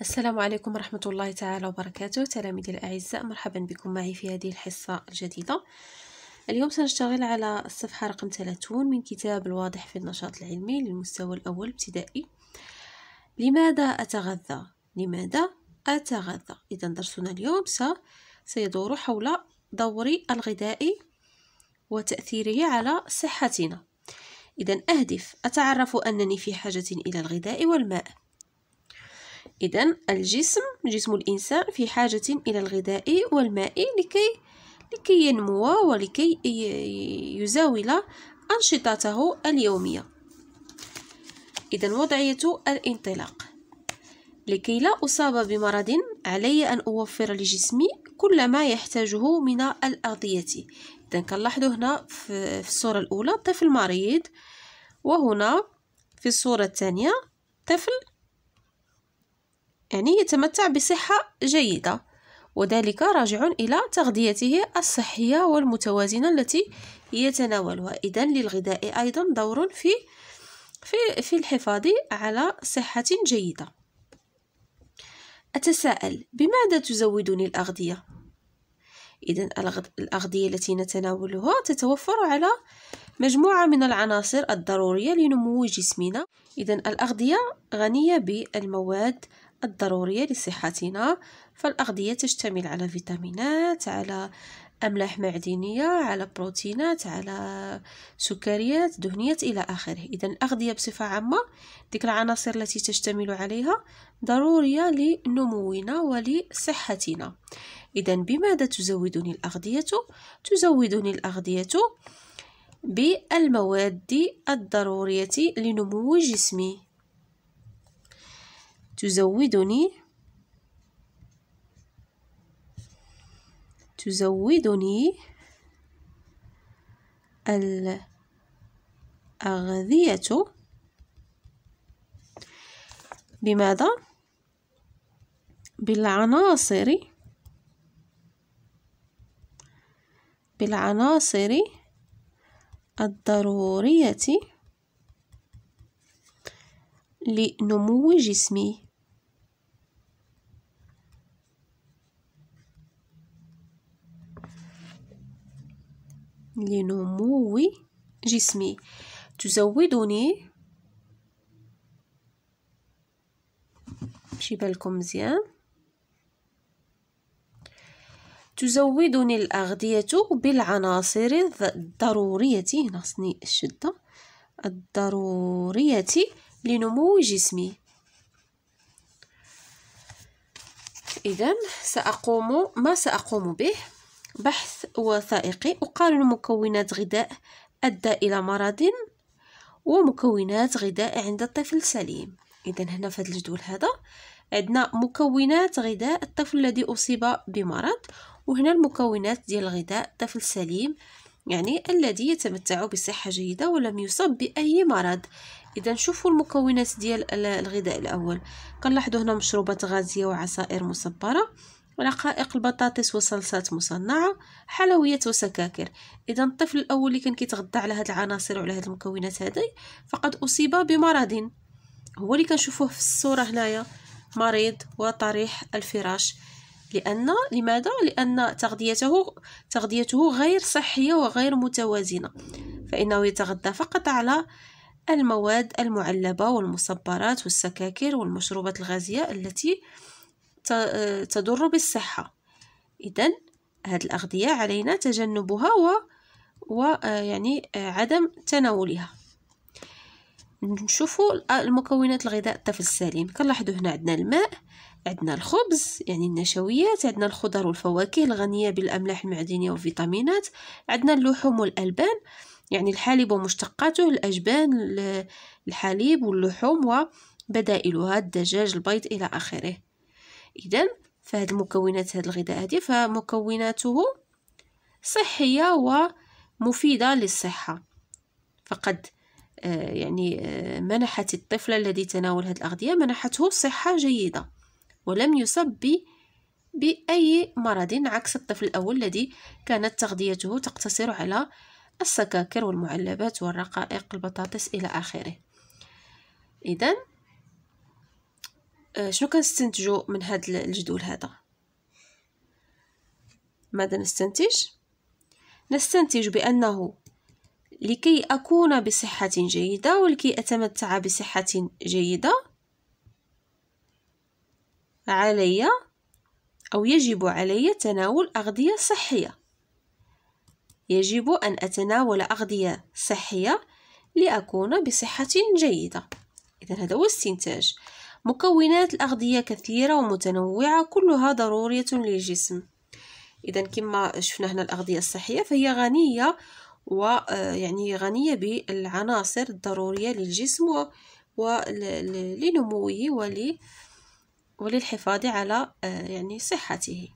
السلام عليكم ورحمة الله تعالى وبركاته تلاميذي الأعزاء مرحبا بكم معي في هذه الحصة الجديدة اليوم سنشتغل على الصفحة رقم 30 من كتاب الواضح في النشاط العلمي للمستوى الأول ابتدائي لماذا أتغذى؟ لماذا أتغذى؟ إذا درسنا اليوم سيدور حول دوري الغذائي وتأثيره على صحتنا إذا أهدف أتعرف أنني في حاجة إلى الغذاء والماء إذا الجسم جسم الإنسان في حاجة إلى الغذاء والماء لكي لكي ينمو ولكي يزاول أنشطته اليومية إذا وضعية الانطلاق لكي لا أصاب بمرض علي أن أوفر لجسمي كل ما يحتاجه من الأغذية إذا كنلاحظوا هنا في الصورة الأولى طفل مريض وهنا في الصورة الثانية طفل يعني يتمتع بصحة جيدة وذلك راجع إلى تغذيته الصحية والمتوازنة التي يتناولها إذا للغذاء أيضا دور في في في الحفاظ على صحة جيدة أتساءل بماذا تزودني الأغذية؟ إذا الأغذية التي نتناولها تتوفر على مجموعة من العناصر الضرورية لنمو جسمنا إذا الأغذية غنية بالمواد الضرورية لصحتنا فالأغذية تشتمل على فيتامينات على أملاح معدنية على بروتينات على سكريات دهنيات إلى آخره إذا الأغذية بصفة عامة ديك العناصر التي تشتمل عليها ضرورية لنمونا ولصحتنا إذا بماذا تزودني الأغذية؟ تزودني الأغذية بالمواد الضرورية لنمو جسمي تزودني تزودني الأغذية بماذا؟ بالعناصر بالعناصر الضرورية لنمو جسمي لنمو جسمي تزودني مشي بالكم مزيان تزودني الأغذية بالعناصر الضرورية هنا خصني الشدة الضرورية لنمو جسمي إذا سأقوم ما سأقوم به بحث وثائقي أقارن مكونات غذاء أدى إلى مرض ومكونات غذاء عند الطفل سليم إذا هنا في هذا الجدول هذا عندنا مكونات غذاء الطفل الذي أصيب بمرض وهنا المكونات ديال الغذاء طفل سليم يعني الذي يتمتع بصحة جيدة ولم يصب بأي مرض إذا شوفوا المكونات ديال الغذاء الأول كنلاحظوا هنا مشروبات غازية وعصائر مصبرة رقائق البطاطس وصلصات مصنعة حلويات وسكاكر إذا الطفل الأول اللي كان كيتغذى على هاد العناصر وعلى هاد المكونات هذه فقد أصيب بمرض هو اللي كنشوفوه في الصورة هنايا مريض وطريح الفراش لأن لماذا؟ لأن تغذيته تغذيته غير صحية وغير متوازنة فإنه يتغذى فقط على المواد المعلبة والمصبرات والسكاكر والمشروبات الغازية التي آه، تضر بالصحة إذا هاد الأغذية علينا تجنبها و ويعني آه، آه، عدم تناولها نشوفوا المكونات الغذاء الطفل السليم كنلاحظوا هنا عندنا الماء عندنا الخبز يعني النشويات عندنا الخضر والفواكه الغنية بالأملاح المعدنية والفيتامينات عندنا اللحوم والألبان يعني الحليب ومشتقاته الأجبان الحليب واللحوم وبدائلها الدجاج البيض إلى آخره اذا فهاد المكونات هاد الغذاء هادي فمكوناته صحيه ومفيده للصحه فقد آه يعني آه منحت الطفل الذي تناول هذه الأغذية منحته صحة جيدة ولم يصب بأي مرض عكس الطفل الأول الذي كانت تغذيته تقتصر على السكاكر والمعلبات والرقائق البطاطس إلى آخره إذا آه، شنو كنستنتجو من هاد الجدول هذا ماذا نستنتج نستنتج بانه لكي اكون بصحه جيده ولكي اتمتع بصحه جيده علي او يجب علي تناول اغذيه صحيه يجب ان اتناول اغذيه صحيه لاكون بصحه جيده اذا هذا هو استنتاج مكونات الأغذية كثيرة ومتنوعة كلها ضرورية للجسم إذا كما شفنا هنا الأغذية الصحية فهي غنية ويعني آه، غنية بالعناصر الضرورية للجسم ولنموه ول وللحفاظ على آه، يعني صحته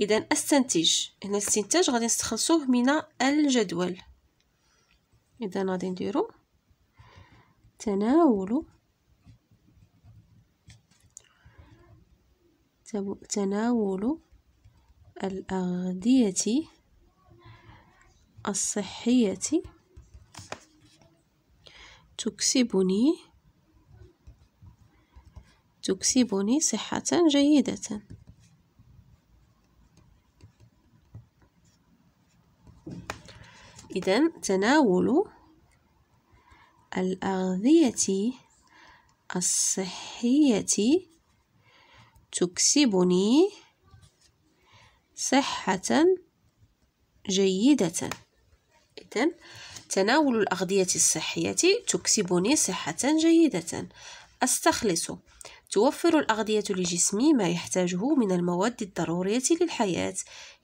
إذا استنتج هنا الاستنتاج غادي نستخلصوه من الجدول إذا غادي نديرو تناول تناول الأغذية الصحية تكسبني تكسبني صحة جيدة إذا تناول الأغذية الصحية تكسبني صحة جيدة إذن تناول الأغذية الصحية تكسبني صحة جيدة أستخلص توفر الأغذية لجسمي ما يحتاجه من المواد الضرورية للحياة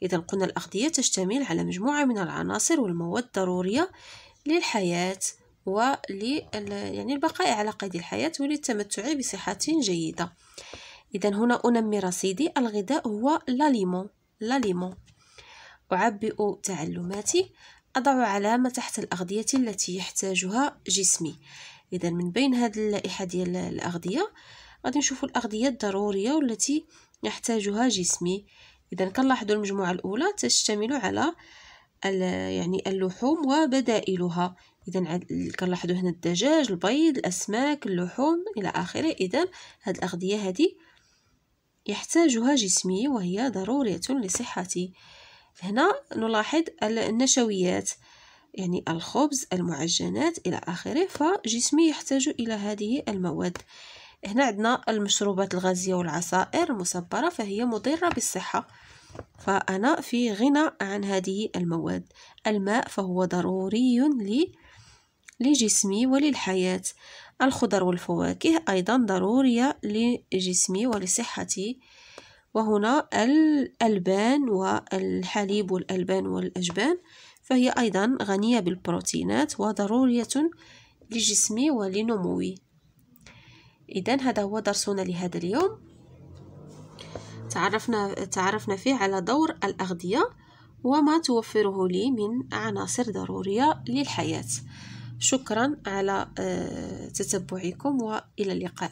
إذا قلنا الأغذية تشتمل على مجموعة من العناصر والمواد الضرورية للحياة ول يعني البقاء على قيد الحياة وللتمتع بصحة جيدة إذا هنا أنمي رصيدي الغذاء هو لاليمون لاليمون أعبئ تعلماتي أضع علامة تحت الأغذية التي يحتاجها جسمي إذا من بين هذه اللائحة ديال الأغذية غادي نشوفوا الأغذية الضرورية والتي يحتاجها جسمي إذا كنلاحظوا المجموعة الأولى تشتمل على يعني اللحوم وبدائلها إذا كنلاحظوا هنا الدجاج البيض الأسماك اللحوم إلى آخره إذا هاد الأغذية هذه يحتاجها جسمي وهي ضرورية لصحتي هنا نلاحظ النشويات يعني الخبز المعجنات إلى آخره فجسمي يحتاج إلى هذه المواد هنا عندنا المشروبات الغازية والعصائر المصبرة فهي مضرة بالصحة فأنا في غنى عن هذه المواد الماء فهو ضروري لي لجسمي وللحياة الخضر والفواكه أيضا ضرورية لجسمي ولصحتي وهنا الألبان والحليب والألبان والأجبان فهي أيضا غنية بالبروتينات وضرورية لجسمي ولنموي إذا هذا هو درسنا لهذا اليوم تعرفنا, تعرفنا فيه على دور الأغذية وما توفره لي من عناصر ضرورية للحياة شكرا على آه، تتبعكم والى اللقاء